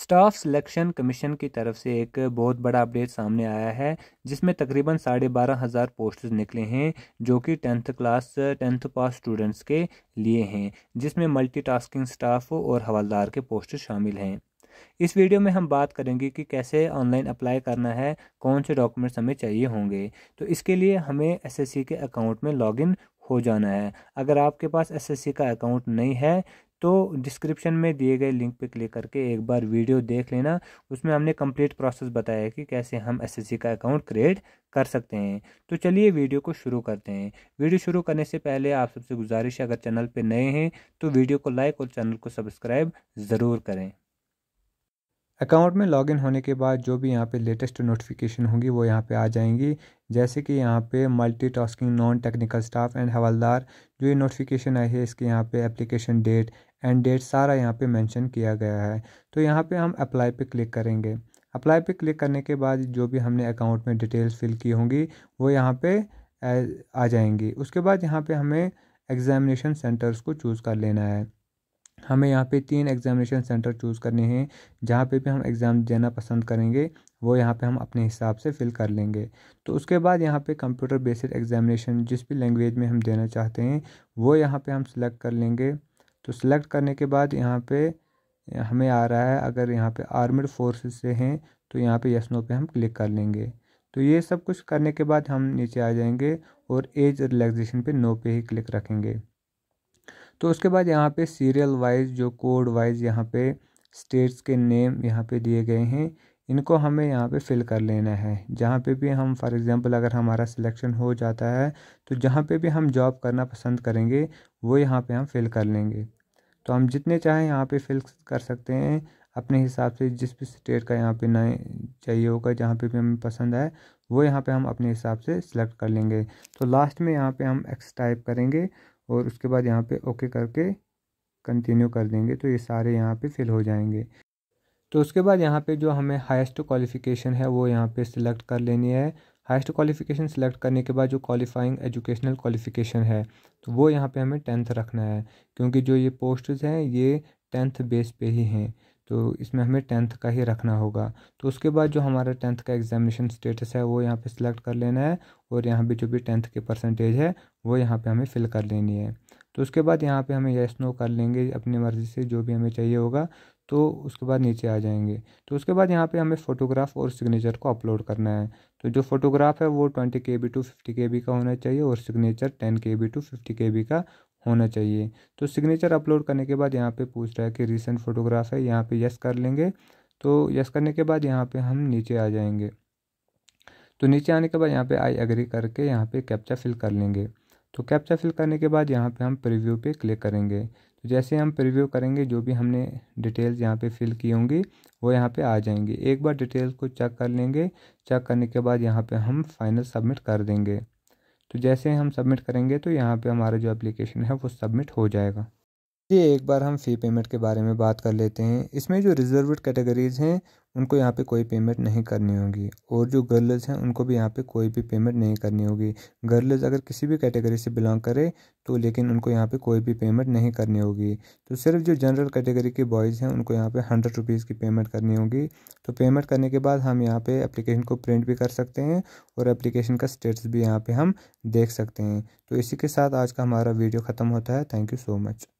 staff selection commission की तरफ से एक बहुत बड़ा अपडेट सामने आया है जिसमें तकरीबन साढ़े बारह हज़ार पोस्टर्स निकले हैं जो कि tenth class tenth pass students के लिए हैं जिसमें मल्टीटास्किंग स्टाफ और हवलदार के पोस्ट शामिल हैं इस वीडियो में हम बात करेंगे कि कैसे ऑनलाइन अप्लाई करना है कौन से डॉक्यूमेंट्स हमें चाहिए होंगे तो इसके लिए हमें एसएससी के अकाउंट में लॉगिन हो जाना है अगर आपके पास एसएससी का अकाउंट नहीं है तो डिस्क्रिप्शन में दिए गए लिंक पे क्लिक करके एक बार वीडियो देख लेना उसमें हमने कंप्लीट प्रोसेस बताया है कि कैसे हम एसएससी का अकाउंट क्रिएट कर सकते हैं तो चलिए वीडियो को शुरू करते हैं वीडियो शुरू करने से पहले आप सबसे गुजारिश है अगर चैनल पर नए हैं तो वीडियो को लाइक और चैनल को सब्सक्राइब ज़रूर करें अकाउंट में लॉगिन होने के बाद जो भी यहाँ पे लेटेस्ट नोटिफिकेशन होंगी वो यहाँ पे आ जाएंगी जैसे कि यहाँ पे multitasking non technical staff and Havaldar जो ये नोटिफिकेशन आई है इसके यहाँ पे एप्लीकेशन डेट एंड डेट सारा यहाँ पे मेंशन किया गया है तो यहाँ पे हम अप्लाई पे क्लिक करेंगे अप्लाई पे क्लिक करने के बाद जो भी हमने अकाउंट में डिटेल्स फिल की होंगी वो यहाँ पर आ जाएंगी उसके बाद यहाँ पर हमें एग्जामिनेशन सेंटर्स को चूज़ कर लेना है हमें यहाँ पे तीन एग्जामिनेशन सेंटर चूज़ करने हैं जहाँ पे भी हम एग्ज़ाम देना पसंद करेंगे वो यहाँ पे हम अपने हिसाब से फिल कर लेंगे तो उसके बाद यहाँ पे कंप्यूटर बेस्ड एग्जामिनेशन जिस भी लैंग्वेज में हम देना चाहते हैं वो यहाँ पे हम सिलेक्ट कर लेंगे तो सिलेक्ट करने के बाद यहाँ पे हमें आ रहा है अगर यहाँ पे आर्मड फोर्सेस से हैं तो यहाँ पे यस नो पे हम क्लिक कर लेंगे तो ये सब कुछ करने के बाद हम नीचे आ जाएंगे और एज रिलैक्सेशन पे नो पे ही क्लिक रखेंगे तो उसके बाद यहाँ पे सीरियल वाइज जो कोड वाइज यहाँ पे स्टेट्स के नेम यहाँ पे दिए गए हैं इनको हमें यहाँ पे फिल कर लेना है जहाँ पे भी हम फॉर एग्ज़ाम्पल अगर हमारा सिलेक्शन हो जाता है तो जहाँ पे भी हम जॉब करना पसंद करेंगे वो यहाँ पे हम फिल कर लेंगे तो हम जितने चाहें यहाँ पे फिल कर सकते हैं अपने हिसाब से जिस भी स्टेट का यहाँ पे नए चाहिए होगा जहाँ पे भी हमें पसंद आए वो यहाँ पे हम अपने हिसाब से सिलेक्ट कर लेंगे तो लास्ट में यहाँ पे हम एक्स टाइप करेंगे और उसके बाद यहाँ पे ओके करके कंटिन्यू कर देंगे तो ये सारे यहाँ पे फिल हो जाएंगे तो उसके बाद यहाँ पे जो हमें हाईएस्ट क्वालिफिकेशन है वो यहाँ पे सिलेक्ट कर लेनी है हाईएस्ट क्वालिफिकेशन सिलेक्ट करने के बाद जो क्वालिफाइंग एजुकेशनल क्वालिफिकेशन है तो वो यहाँ पे हमें टेंथ रखना है क्योंकि जो ये पोस्ट हैं ये टेंथ बेस पे ही हैं तो इसमें हमें टेंथ का ही रखना होगा तो उसके बाद जो हमारा टेंथ का एग्जामिनेशन स्टेटस है वो यहाँ पे सिलेक्ट कर लेना है और यहाँ पे जो भी टेंथ के परसेंटेज है वो यहाँ पे हमें फिल कर लेनी है तो उसके बाद यहाँ पे हमें यस नो कर लेंगे अपनी मर्ज़ी से जो भी हमें चाहिए होगा तो उसके बाद नीचे आ जाएंगे तो उसके बाद यहाँ पे हमें फ़ोटोग्राफ और सिग्नेचर को अपलोड करना है तो जो फोटोग्राफ है वो twenty K B to fifty K B का होना चाहिए और signature ten K B to fifty K B का होना चाहिए तो सिग्नेचर अपलोड करने के बाद यहाँ पे पूछ रहा है कि रिसेंट फ़ोटोग्राफ है यहाँ पे यस कर लेंगे तो यस करने के बाद यहाँ पे हम नीचे आ जाएंगे तो नीचे आने के बाद यहाँ पे आई एग्री करके यहाँ पे कैप्चा फिल कर लेंगे तो कैप्चा फिल करने के बाद यहाँ पे हम प्रीव्यू पे क्लिक करेंगे तो जैसे हम प्रीव्यू करेंगे जो भी हमने डिटेल्स यहाँ पे फिल की होंगी वो यहाँ पे आ जाएंगी एक बार डिटेल्स को चेक कर लेंगे चेक करने के बाद यहाँ पे हम फाइनल सबमिट कर देंगे तो जैसे हम सबमिट करेंगे तो यहाँ पे हमारा जो एप्लीकेशन है वो सबमिट हो जाएगा ये एक बार हम फ़ी पेमेंट के बारे में बात कर लेते हैं इसमें जो रिजर्व कैटेगरीज़ हैं उनको यहाँ पे कोई पेमेंट नहीं करनी होगी और जो गर्ल्स हैं उनको भी यहाँ पे कोई भी पेमेंट नहीं करनी होगी गर्ल्स अगर किसी भी कैटेगरी से बिलोंग करे तो लेकिन उनको यहाँ पे कोई भी पेमेंट नहीं करनी होगी तो सिर्फ जो जनरल कैटेगरी के बॉयज़ हैं उनको यहाँ पे हंड्रेड रुपीज़ की पेमेंट करनी होगी तो पेमेंट करने के बाद हम यहाँ पर एप्लीकेशन को प्रिंट भी कर सकते हैं और एप्लीकेशन का स्टेटस भी यहाँ पर हम देख सकते हैं तो इसी के साथ आज का हमारा वीडियो ख़त्म होता है थैंक यू सो मच